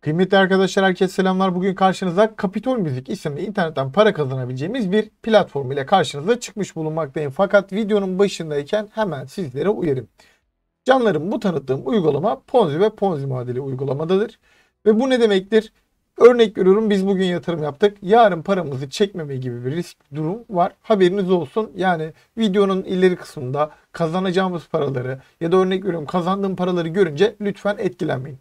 Kıymetli arkadaşlar herkese selamlar. Bugün karşınıza Kapitol Müzik isimli internetten para kazanabileceğimiz bir platform ile karşınıza çıkmış bulunmaktayım. Fakat videonun başındayken hemen sizlere uyarım. Canlarım bu tanıttığım uygulama Ponzi ve Ponzi muadili uygulamadadır Ve bu ne demektir? Örnek veriyorum biz bugün yatırım yaptık. Yarın paramızı çekmeme gibi bir risk durum var. Haberiniz olsun. Yani videonun ileri kısmında kazanacağımız paraları ya da örnek veriyorum kazandığım paraları görünce lütfen etkilenmeyin.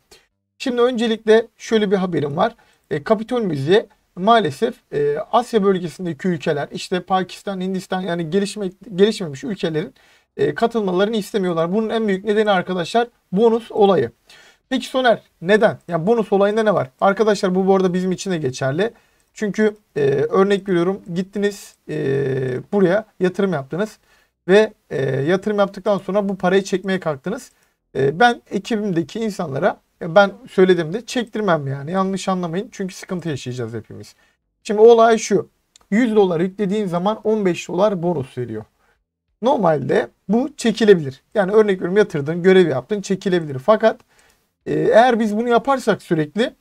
Şimdi öncelikle şöyle bir haberim var. E, Kapitol Müziği maalesef e, Asya bölgesindeki ülkeler işte Pakistan, Hindistan yani gelişme, gelişmemiş ülkelerin e, katılmalarını istemiyorlar. Bunun en büyük nedeni arkadaşlar bonus olayı. Peki Soner neden? Yani bonus olayında ne var? Arkadaşlar bu bu arada bizim için de geçerli. Çünkü e, örnek veriyorum gittiniz e, buraya yatırım yaptınız ve e, yatırım yaptıktan sonra bu parayı çekmeye kalktınız. E, ben ekibimdeki insanlara e, ben söyledim de çektirmem yani. Yanlış anlamayın. Çünkü sıkıntı yaşayacağız hepimiz. Şimdi olay şu. 100 dolar yüklediğin zaman 15 dolar bonus veriyor. Normalde bu çekilebilir. Yani örnek veriyorum yatırdın, görevi yaptın çekilebilir. Fakat e, eğer biz bunu yaparsak sürekli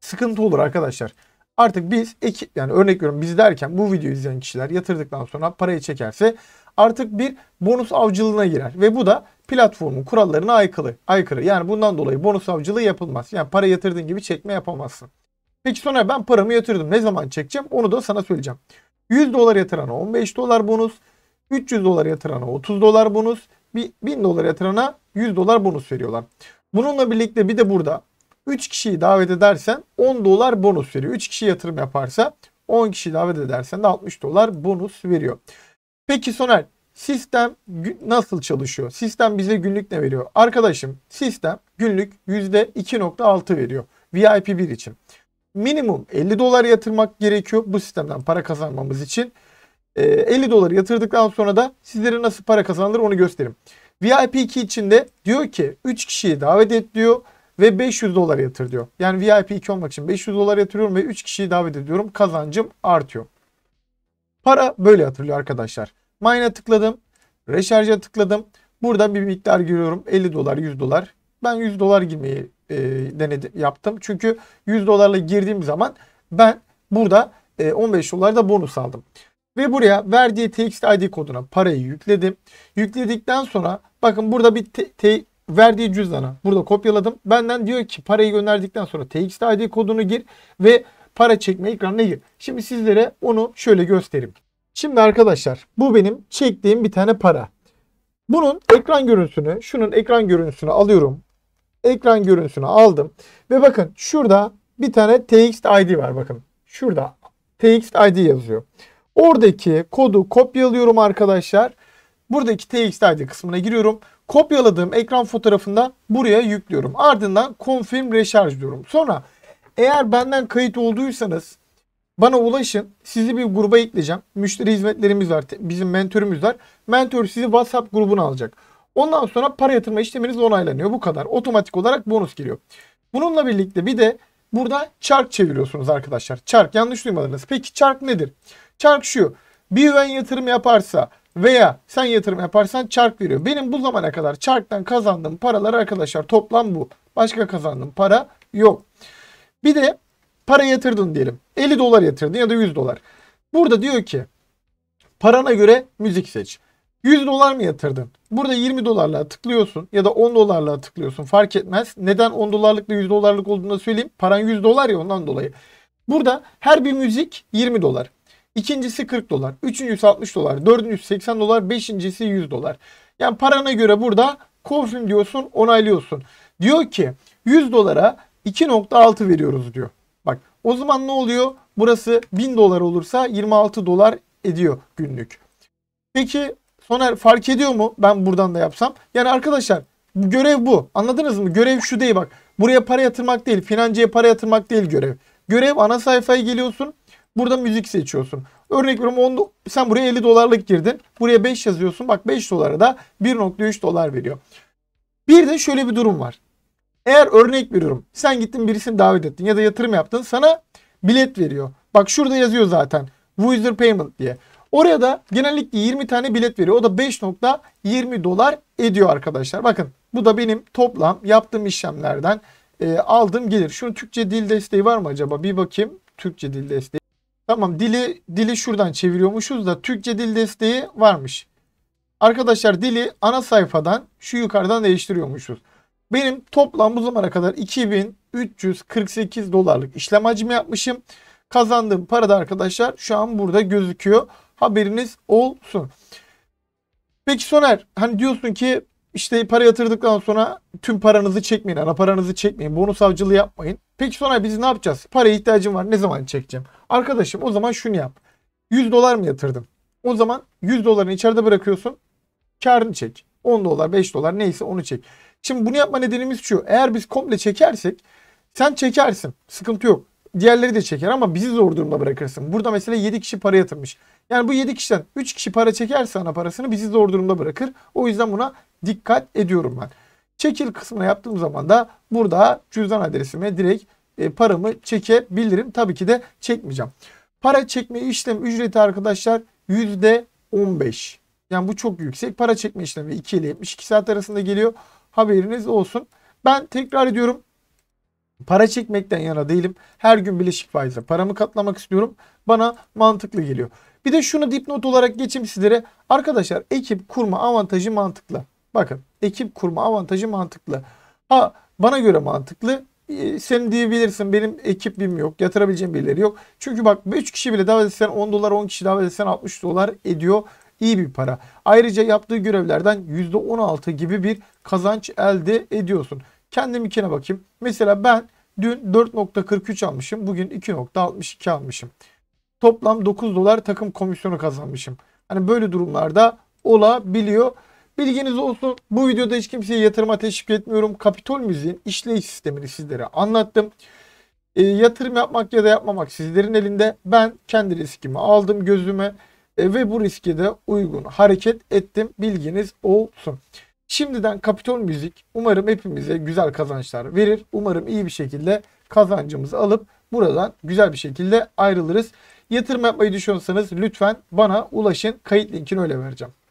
sıkıntı olur arkadaşlar. Artık biz ekip yani örnek veriyorum biz derken bu videoyu izleyen kişiler yatırdıktan sonra parayı çekerse artık bir bonus avcılığına girer ve bu da platformun kurallarına aykırı. Aykırı. Yani bundan dolayı bonus avcılığı yapılmaz. Yani para yatırdığın gibi çekme yapamazsın. Peki sonra ben paramı yatırdım. Ne zaman çekeceğim? Onu da sana söyleyeceğim. 100 dolar yatırana 15 dolar bonus, 300 dolar yatırana 30 dolar bonus, 1000 dolar yatırana 100 dolar bonus veriyorlar. Bununla birlikte bir de burada 3 kişiyi davet edersen 10 dolar bonus veriyor. 3 kişi yatırım yaparsa 10 kişi davet edersen de 60 dolar bonus veriyor. Peki Soner sistem nasıl çalışıyor? Sistem bize günlük ne veriyor? Arkadaşım sistem günlük %2.6 veriyor VIP 1 için. Minimum 50 dolar yatırmak gerekiyor bu sistemden para kazanmamız için. 50 ee, dolar yatırdıktan sonra da sizlere nasıl para kazanılır onu göstereyim. VIP 2 için de diyor ki 3 kişiyi davet et diyor ve 500 dolar yatır diyor. Yani VIP 2 olmak için 500 dolar yatırıyorum ve 3 kişiyi davet ediyorum. Kazancım artıyor. Para böyle yatırılıyor arkadaşlar. Mine'a tıkladım. recharge'a tıkladım. Burada bir miktar giriyorum. 50 dolar, 100 dolar. Ben 100 dolar girmeyi e, denedim, yaptım. Çünkü 100 dolarla girdiğim zaman ben burada e, 15 dolar da bonus aldım. Ve buraya verdiği TXT ID koduna parayı yükledim. Yükledikten sonra bakın burada bir te, verdiği cüzdana. Burada kopyaladım. Benden diyor ki parayı gönderdikten sonra TXT ID kodunu gir ve para çekme ekranına gir. Şimdi sizlere onu şöyle göstereyim. Şimdi arkadaşlar bu benim çektiğim bir tane para. Bunun ekran görüntüsünü, şunun ekran görüntüsünü alıyorum. Ekran görüntüsünü aldım. Ve bakın şurada bir tane TXT ID var bakın. Şurada TXT ID yazıyor. Oradaki kodu kopyalıyorum arkadaşlar. Buradaki TXT ID kısmına giriyorum kopyaladığım ekran fotoğrafında buraya yüklüyorum. Ardından confirm recharge diyorum. Sonra eğer benden kayıt olduysanız bana ulaşın. Sizi bir gruba ekleyeceğim. Müşteri hizmetlerimiz var. Bizim mentorumuz var. Mentor sizi WhatsApp grubuna alacak. Ondan sonra para yatırma işleminiz onaylanıyor. Bu kadar. Otomatik olarak bonus geliyor. Bununla birlikte bir de burada çark çeviriyorsunuz arkadaşlar. Çark yanlış duymadınız. Peki çark nedir? Çark şu. Bir üven yatırım yaparsa veya sen yatırım yaparsan çark veriyor. Benim bu zamana kadar çarktan kazandığım paralar arkadaşlar toplam bu. Başka kazandığım para yok. Bir de para yatırdın diyelim. 50 dolar yatırdın ya da 100 dolar. Burada diyor ki parana göre müzik seç. 100 dolar mı yatırdın? Burada 20 dolarla tıklıyorsun ya da 10 dolarla tıklıyorsun fark etmez. Neden 10 dolarlıkla 100 dolarlık olduğunu da söyleyeyim. Paran 100 dolar ya ondan dolayı. Burada her bir müzik 20 dolar. İkincisi 40 dolar. Üçüncüsü 60 dolar. Dördüncüsü 80 dolar. Beşincisi 100 dolar. Yani parana göre burada confirm diyorsun onaylıyorsun. Diyor ki 100 dolara 2.6 veriyoruz diyor. Bak o zaman ne oluyor? Burası 1000 dolar olursa 26 dolar ediyor günlük. Peki Soner fark ediyor mu ben buradan da yapsam? Yani arkadaşlar görev bu. Anladınız mı? Görev şu değil bak. Buraya para yatırmak değil. Financiye para yatırmak değil görev. Görev ana sayfaya geliyorsun. Burada müzik seçiyorsun. Örnek veriyorum sen buraya 50 dolarlık girdin. Buraya 5 yazıyorsun. Bak 5 dolara da 1.3 dolar veriyor. Bir de şöyle bir durum var. Eğer örnek veriyorum sen gittin birisini davet ettin ya da yatırım yaptın sana bilet veriyor. Bak şurada yazıyor zaten Wizard Payment diye. Oraya da genellikle 20 tane bilet veriyor. O da 5.20 dolar ediyor arkadaşlar. Bakın bu da benim toplam yaptığım işlemlerden e, aldığım gelir. Şunun Türkçe dil desteği var mı acaba? Bir bakayım. Türkçe dil desteği. Tamam dili dili şuradan çeviriyormuşuz da Türkçe dil desteği varmış. Arkadaşlar dili ana sayfadan şu yukarıdan değiştiriyormuşuz. Benim toplam bu zamana kadar 2348 dolarlık işlem hacmi yapmışım. Kazandığım para da arkadaşlar şu an burada gözüküyor. Haberiniz olsun. Peki Soner hani diyorsun ki işte para yatırdıktan sonra tüm paranızı çekmeyin. Ana paranızı çekmeyin. Bonus avcılığı yapmayın. Peki sonra biz ne yapacağız? Paraya ihtiyacım var. Ne zaman çekeceğim? Arkadaşım o zaman şunu yap. 100 dolar mı yatırdın? O zaman 100 dolarını içeride bırakıyorsun. Karını çek. 10 dolar, 5 dolar neyse onu çek. Şimdi bunu yapma nedenimiz şu. Eğer biz komple çekersek sen çekersin. Sıkıntı yok. Diğerleri de çeker ama bizi zor durumda bırakırsın. Burada mesela 7 kişi para yatırmış. Yani bu 7 kişiden 3 kişi para çekerse ana parasını bizi zor durumda bırakır. O yüzden buna dikkat ediyorum ben. Çekil kısmına yaptığım zaman da burada cüzdan adresime direkt e, paramı çekebilirim. Tabii ki de çekmeyeceğim. Para çekme işlem ücreti arkadaşlar %15. Yani bu çok yüksek. Para çekme işlemi 2 ile 72 saat arasında geliyor. Haberiniz olsun. Ben tekrar ediyorum. Para çekmekten yana değilim. Her gün bileşik faizle paramı katlamak istiyorum. Bana mantıklı geliyor. Bir de şunu dipnot olarak geçeyim sizlere. Arkadaşlar ekip kurma avantajı mantıklı. Bakın ekip kurma avantajı mantıklı. Ha bana göre mantıklı. Ee, sen diyebilirsin benim ekibim yok. Yatırabileceğim birileri yok. Çünkü bak 3 kişi bile davet etsen 10 dolar 10 kişi davet etsen 60 dolar ediyor. İyi bir para. Ayrıca yaptığı görevlerden %16 gibi bir kazanç elde ediyorsun. Kendim bakayım. Mesela ben dün 4.43 almışım. Bugün 2.62 almışım. Toplam 9 dolar takım komisyonu kazanmışım. Hani böyle durumlarda olabiliyor. Bilginiz olsun. Bu videoda hiç kimseye yatırıma teşvik etmiyorum. Kapitol Müziğin işleyiş sistemini sizlere anlattım. E, yatırım yapmak ya da yapmamak sizlerin elinde. Ben kendi riskimi aldım gözüme e, ve bu riske de uygun hareket ettim. Bilginiz olsun. Şimdiden Kapitol Müzik umarım hepimize güzel kazançlar verir. Umarım iyi bir şekilde kazancımızı alıp buradan güzel bir şekilde ayrılırız. Yatırım yapmayı düşünüyorsanız lütfen bana ulaşın. Kayıt linkini öyle vereceğim.